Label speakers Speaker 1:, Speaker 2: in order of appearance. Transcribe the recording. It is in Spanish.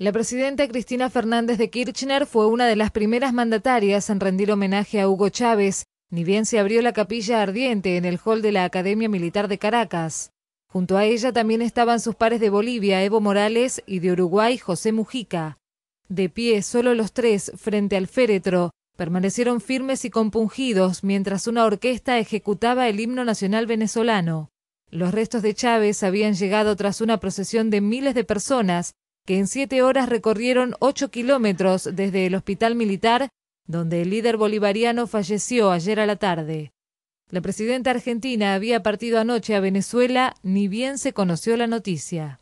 Speaker 1: La presidenta Cristina Fernández de Kirchner fue una de las primeras mandatarias en rendir homenaje a Hugo Chávez, ni bien se abrió la capilla ardiente en el hall de la Academia Militar de Caracas. Junto a ella también estaban sus pares de Bolivia, Evo Morales, y de Uruguay, José Mujica. De pie, solo los tres, frente al féretro, permanecieron firmes y compungidos mientras una orquesta ejecutaba el himno nacional venezolano. Los restos de Chávez habían llegado tras una procesión de miles de personas que en siete horas recorrieron ocho kilómetros desde el hospital militar, donde el líder bolivariano falleció ayer a la tarde. La presidenta argentina había partido anoche a Venezuela, ni bien se conoció la noticia.